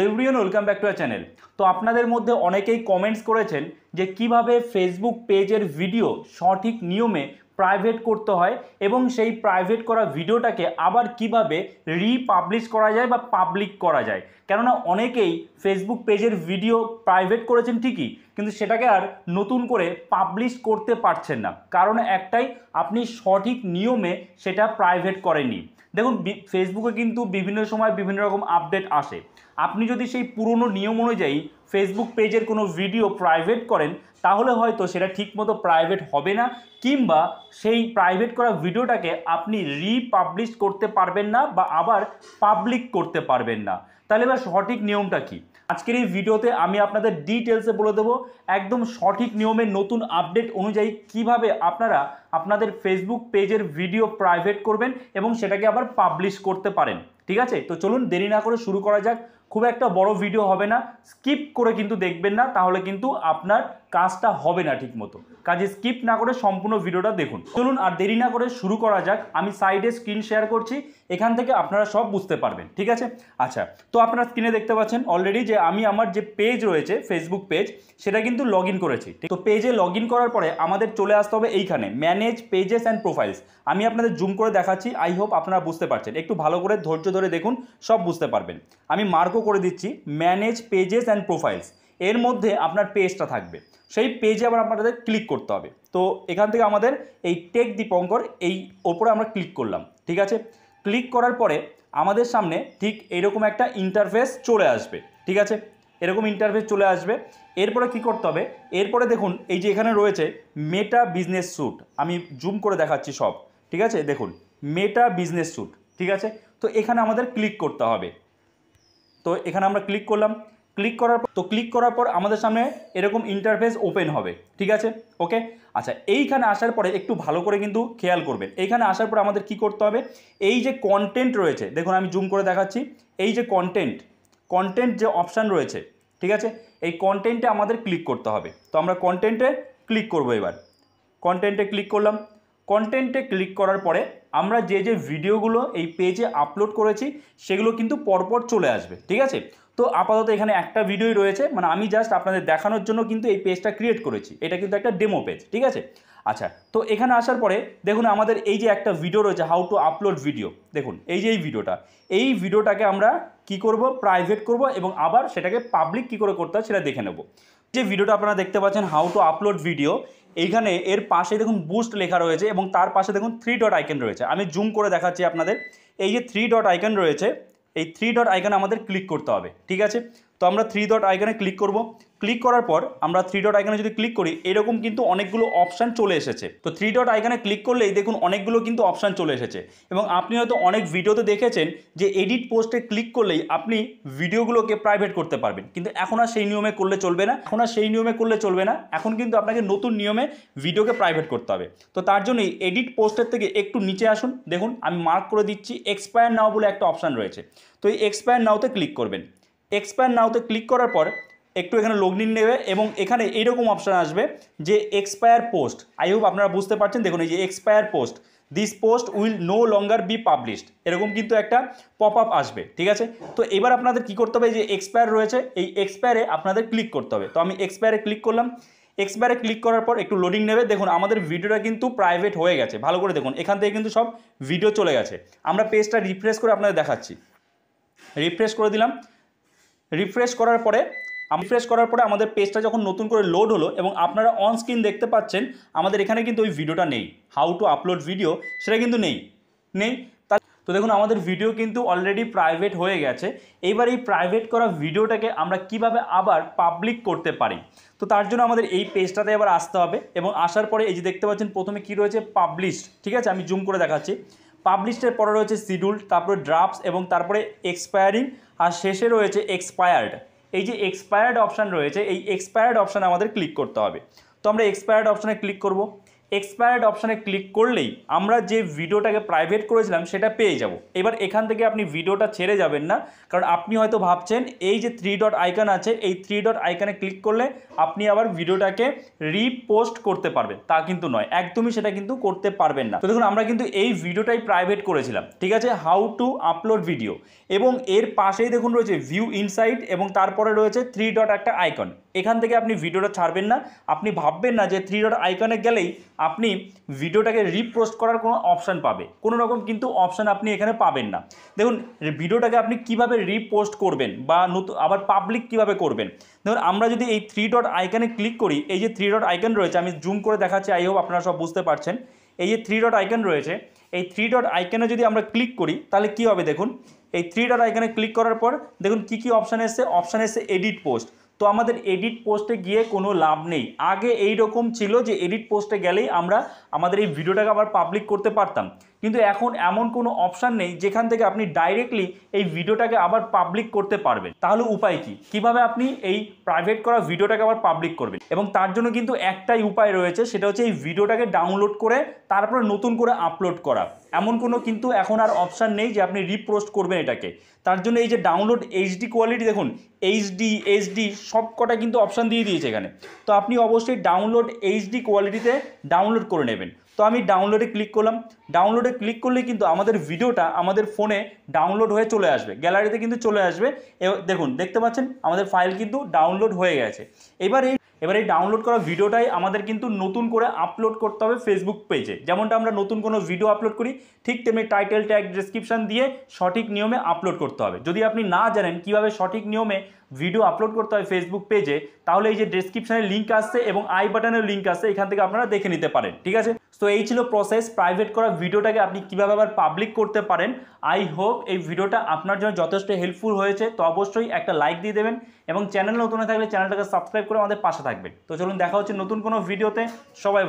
hello welcome back to our channel তো আপনাদের মধ্যে অনেকেই কমেন্টস করেছেন যে কিভাবে ফেসবুক পেজের ভিডিও সঠিক নিয়মে প্রাইভেট করতে হয় এবং সেই প্রাইভেট করা ভিডিওটাকে আবার কিভাবে রিপাবলিশ করা যায় বা পাবলিক করা যায় কেননা অনেকেই ফেসবুক পেজের ভিডিও প্রাইভেট করেছেন ঠিকই কিন্তু সেটাকে আর নতুন করে পাবলিশ করতে পারছেন না কারণ একটাই আপনি সঠিক নিয়মে সেটা প্রাইভেট করেননি দেখুন ফেসবুকে কিন্তু বিভিন্ন সময় বিভিন্ন রকম আপডেট আসে আপনি যদি সেই পুরনো নিয়ম অনুযায়ী ফেসবুক পেজের কোনো ভিডিও প্রাইভেট করেন তাহলে হয়তো সেটা ঠিকমতো প্রাইভেট হবে না কিংবা সেই প্রাইভেট করা ভিডিওটাকে আপনি রিপাবলিশ করতে পারবেন না বা আবার পাবলিক করতে পারবেন না তাহলে এবার সঠিক নিয়মটা কী আজকের এই ভিডিওতে আমি আপনাদের ডিটেলসে বলে দেবো একদম সঠিক নিয়মে নতুন আপডেট অনুযায়ী কিভাবে আপনারা আপনাদের ফেসবুক পেজের ভিডিও প্রাইভেট করবেন এবং সেটাকে আবার পাবলিশ করতে পারেন ঠিক আছে তো চলুন দেরি না করে শুরু করা যাক খুব একটা বড় ভিডিও হবে না স্কিপ করে কিন্তু দেখবেন না তাহলে কিন্তু আপনার কাজটা হবে না ঠিক মতো কাজে স্কিপ না করে সম্পূর্ণ ভিডিওটা দেখুন চলুন আর দেরি না করে শুরু করা যাক আমি সাইডে স্ক্রিন শেয়ার করছি এখান থেকে আপনারা সব বুঝতে পারবেন ঠিক আছে আচ্ছা তো আপনারা স্ক্রিনে দেখতে পাচ্ছেন অলরেডি যে আমি আমার যে পেজ রয়েছে ফেসবুক পেজ সেটা কিন্তু লগ ইন করেছি তো পেজে লগ ইন করার পরে আমাদের চলে আসতে হবে এইখানে ম্যানেজ পেজেস অ্যান্ড প্রোফাইলস আমি আপনাদের জুম করে দেখাচ্ছি আই হোপ আপনারা বুঝতে পারছেন একটু ভালো করে ধৈর্য ধরে দেখুন সব বুঝতে পারবেন আমি মার্কও করে দিচ্ছি ম্যানেজ পেজেস অ্যান্ড প্রোফাইলস এর মধ্যে আপনার পেজটা থাকবে সেই পেজে আবার আপনাদের ক্লিক করতে হবে তো এখান থেকে আমাদের এই টেক দীপঙ্কর এই ওপরে আমরা ক্লিক করলাম ঠিক আছে ক্লিক করার পরে আমাদের সামনে ঠিক এরকম একটা ইন্টারফেস চলে আসবে ঠিক আছে এরকম ইন্টারফেস চলে আসবে এরপরে কি করতে হবে এরপরে দেখুন এই যে এখানে রয়েছে মেটা বিজনেস স্যুট আমি জুম করে দেখাচ্ছি সব ঠিক আছে দেখুন মেটা বিজনেস স্যুট ঠিক আছে তো এখানে আমাদের ক্লিক করতে হবে তো এখানে আমরা ক্লিক করলাম ক্লিক করার পর তো ক্লিক করার পর আমাদের সামনে এরকম ইন্টারফেস ওপেন হবে ঠিক আছে ওকে আচ্ছা এইখানে আসার পরে একটু ভালো করে কিন্তু খেয়াল করবেন এইখানে আসার পরে আমাদের কি করতে হবে এই যে কন্টেন্ট রয়েছে দেখুন আমি জুম করে দেখাচ্ছি এই যে কন্টেন্ট কন্টেন্ট যে অপশান রয়েছে ঠিক আছে এই কন্টেন্টে আমাদের ক্লিক করতে হবে তো আমরা কন্টেন্টে ক্লিক করব এবার কন্টেন্টে ক্লিক করলাম কন্টেন্টে ক্লিক করার পরে আমরা যে যে ভিডিওগুলো এই পেজে আপলোড করেছি সেগুলো কিন্তু পরপর চলে আসবে ঠিক আছে তো আপাতত এখানে একটা ভিডিওই রয়েছে মানে আমি জাস্ট আপনাদের দেখানোর জন্য কিন্তু এই পেজটা ক্রিয়েট করেছি এটা কিন্তু একটা ডেমো পেজ ঠিক আছে আচ্ছা তো এখানে আসার পরে দেখুন আমাদের এই যে একটা ভিডিও রয়েছে হাউ টু আপলোড ভিডিও দেখুন এই যে এই ভিডিওটা এই ভিডিওটাকে আমরা কি করব প্রাইভেট করব এবং আবার সেটাকে পাবলিক কি করে করতে হয় সেটা দেখে নেব যে ভিডিওটা আপনারা দেখতে পাচ্ছেন হাউ টু আপলোড ভিডিও এইখানে এর পাশে দেখুন বুস্ট লেখা রয়েছে এবং তার পাশে দেখুন থ্রি ডট আইকেন রয়েছে আমি জুম করে দেখাচ্ছি আপনাদের এই যে থ্রি ডট আইকন রয়েছে এই থ্রি ডট আইকন আমাদের ক্লিক করতে হবে ঠিক আছে তো আমরা থ্রি ডট আইকানে ক্লিক করব ক্লিক করার পর আমরা থ্রি ডট আইকানে যদি ক্লিক করি এরকম কিন্তু অনেকগুলো অপশান চলে এসেছে তো থ্রি ডট আইকানে ক্লিক করলেই দেখুন অনেকগুলো কিন্তু অপশান চলে এসেছে এবং আপনি হয়তো অনেক ভিডিওতে দেখেছেন যে এডিট পোস্টে ক্লিক করলেই আপনি ভিডিওগুলোকে প্রাইভেট করতে পারবেন কিন্তু এখন আর সেই নিয়মে করলে চলবে না এখন আর সেই নিয়মে করলে চলবে না এখন কিন্তু আপনাকে নতুন নিয়মে ভিডিওকে প্রাইভেট করতে হবে তো তার জন্যই এডিট পোস্টের থেকে একটু নিচে আসুন দেখুন আমি মার্ক করে দিচ্ছি এক্সপায়ার নাও বলে একটা অপশান রয়েছে তো এই এক্সপায়ার নাওতে ক্লিক করবেন এক্সপায়ার নাওতে ক্লিক করার পর একটু এখানে লগ ইন নেবে এবং এখানে এইরকম অপশান আসবে যে এক্সপায়ার পোস্ট আই হোপ আপনারা বুঝতে পারছেন দেখুন এই যে expire post this post will no longer be published এরকম কিন্তু একটা পপ আপ আসবে ঠিক আছে তো এবার আপনাদের কি করতে হবে যে এক্সপায়ার রয়েছে এই এক্সপায়ারে আপনাদের ক্লিক করতে হবে তো আমি এক্সপায়ারে ক্লিক করলাম এক্সপায়ারে ক্লিক করার পর একটু লোডিং নেবে দেখুন আমাদের ভিডিওটা কিন্তু প্রাইভেট হয়ে গেছে ভালো করে দেখুন এখান থেকে কিন্তু সব ভিডিও চলে গেছে আমরা পেজটা রিফ্রেশ করে আপনাদের দেখাচ্ছি রিফ্রেশ করে দিলাম রিফ্রেশ করার পরে রিফ্রেশ করার পরে আমাদের পেজটা যখন নতুন করে লোড হলো এবং আপনারা অন স্ক্রিন দেখতে পাচ্ছেন আমাদের এখানে কিন্তু ওই ভিডিওটা নেই হাউ টু আপলোড ভিডিও সেটা কিন্তু নেই নেই তো দেখুন আমাদের ভিডিও কিন্তু অলরেডি প্রাইভেট হয়ে গেছে এইবার এই প্রাইভেট করা ভিডিওটাকে আমরা কিভাবে আবার পাবলিক করতে পারি তো তার জন্য আমাদের এই পেজটাতে এবার আসতে হবে এবং আসার পরে এই যে দেখতে পাচ্ছেন প্রথমে কি রয়েছে পাবলিশড ঠিক আছে আমি জুম করে দেখাচ্ছি পাবলিশডের পরে রয়েছে শিডিউল তারপরে ড্রাফটস এবং তারপরে এক্সপায়ারিং আর শেষে রয়েছে এক্সপায়ার্ড এই যে এক্সপায়ার্ড অপশান রয়েছে এই এক্সপায়ার্ড অপশান আমাদের ক্লিক করতে হবে তো আমরা এক্সপায়ার্ড অপশানে ক্লিক করবো এক্সপায়ার্ড অপশানে ক্লিক করলেই আমরা যে ভিডিওটাকে প্রাইভেট করেছিলাম সেটা পেয়ে যাব এবার এখান থেকে আপনি ভিডিওটা ছেড়ে যাবেন না কারণ আপনি হয়তো ভাবছেন এই যে থ্রি ডট আইকন আছে এই থ্রি ডট আইকানে ক্লিক করলে আপনি আবার ভিডিওটাকে রিপোস্ট করতে পারবেন তা কিন্তু নয় একদমই সেটা কিন্তু করতে পারবেন না তো দেখুন আমরা কিন্তু এই ভিডিওটাই প্রাইভেট করেছিলাম ঠিক আছে হাউ টু আপলোড ভিডিও এবং এর পাশেই দেখুন রয়েছে ভিউ ইনসাইট এবং তারপরে রয়েছে থ্রি ডট একটা আইকন এখান থেকে আপনি ভিডিওটা ছাড়বেন না আপনি ভাববেন না যে থ্রি ডট আইকনে গেলেই আপনি ভিডিওটাকে রিপোস্ট করার কোনো অপশান পাবে কোনো রকম কিন্তু অপশান আপনি এখানে পাবেন না দেখুন ভিডিওটাকে আপনি কিভাবে রিপোস্ট করবেন বা নতুন আবার পাবলিক কিভাবে করবেন ধরুন আমরা যদি এই থ্রি ডট আইকানে ক্লিক করি এই যে থ্রি ডট আইকন রয়েছে আমি জুম করে দেখাচ্ছি আই হোপ আপনারা সব বুঝতে পারছেন এই যে থ্রি ডট আইকন রয়েছে এই থ্রি ডট আইকানে যদি আমরা ক্লিক করি তাহলে কি হবে দেখুন এই থ্রি ডট আইকানে ক্লিক করার পর দেখুন কি কি অপশান এসছে অপশান এসছে এডিট পোস্ট তো আমাদের এডিট পোস্টে গিয়ে কোনো লাভ নেই আগে এই রকম ছিল যে এডিট পোস্টে গেলেই আমরা আমাদের এই ভিডিওটাকে আবার পাবলিক করতে পারতাম কিন্তু এখন এমন কোনো অপশান নেই যেখান থেকে আপনি ডাইরেক্টলি এই ভিডিওটাকে আবার পাবলিক করতে পারবেন তাহলে উপায় কি কিভাবে আপনি এই প্রাইভেট করা ভিডিওটাকে আবার পাবলিক করবেন এবং তার জন্য কিন্তু একটাই উপায় রয়েছে সেটা হচ্ছে এই ভিডিওটাকে ডাউনলোড করে তারপরে নতুন করে আপলোড করা এমন কোনো কিন্তু এখন আর অপশান নেই যে আপনি রিপোস্ট করবেন এটাকে তার জন্য এই যে ডাউনলোড এইচডি কোয়ালিটি দেখুন এইচডি এইচডি সব কটা কিন্তু অপশান দিয়ে দিয়েছে এখানে তো আপনি অবশ্যই ডাউনলোড এইচডি কোয়ালিটিতে ডাউনলোড করে নেবেন তো আমি ডাউনলোডে ক্লিক করলাম ডাউনলোডে ক্লিক করলে কিন্তু আমাদের ভিডিওটা আমাদের ফোনে ডাউনলোড হয়ে চলে আসবে গ্যালারিতে কিন্তু চলে আসবে দেখুন দেখতে পাচ্ছেন আমাদের ফাইল কিন্তু ডাউনলোড হয়ে গেছে এবার এই এবার এই ডাউনলোড করা ভিডিওটাই আমাদের কিন্তু নতুন করে আপলোড করতে হবে ফেসবুক পেজে যেমনটা আমরা নতুন কোনো ভিডিও আপলোড করি ঠিক তেমনি টাইটেল ট্যাগ ডিসক্রিপশান দিয়ে সঠিক নিয়মে আপলোড করতে হবে যদি আপনি না জানেন কিভাবে সঠিক নিয়মে ভিডিও আপলোড করতে হয় ফেসবুক পেজে তাহলে এই যে ডিসক্রিপশানের লিঙ্ক আসছে এবং আই বাটনের লিঙ্ক আসছে এখান থেকে আপনারা দেখে নিতে পারেন ঠিক আছে সো এই ছিল প্রসেস প্রাইভেট করা ভিডিওটাকে আপনি কীভাবে আবার পাবলিক করতে পারেন আই হোপ এই ভিডিওটা আপনার জন্য যথেষ্ট হেল্পফুল হয়েছে তো অবশ্যই একটা লাইক দিয়ে দেবেন এবং চ্যানেল নতুন থাকলে চ্যানেলটাকে সাবস্ক্রাইব করে আমাদের পাশে থাকবেন তো চলুন দেখা হচ্ছে নতুন কোনো ভিডিওতে সবাই ভালো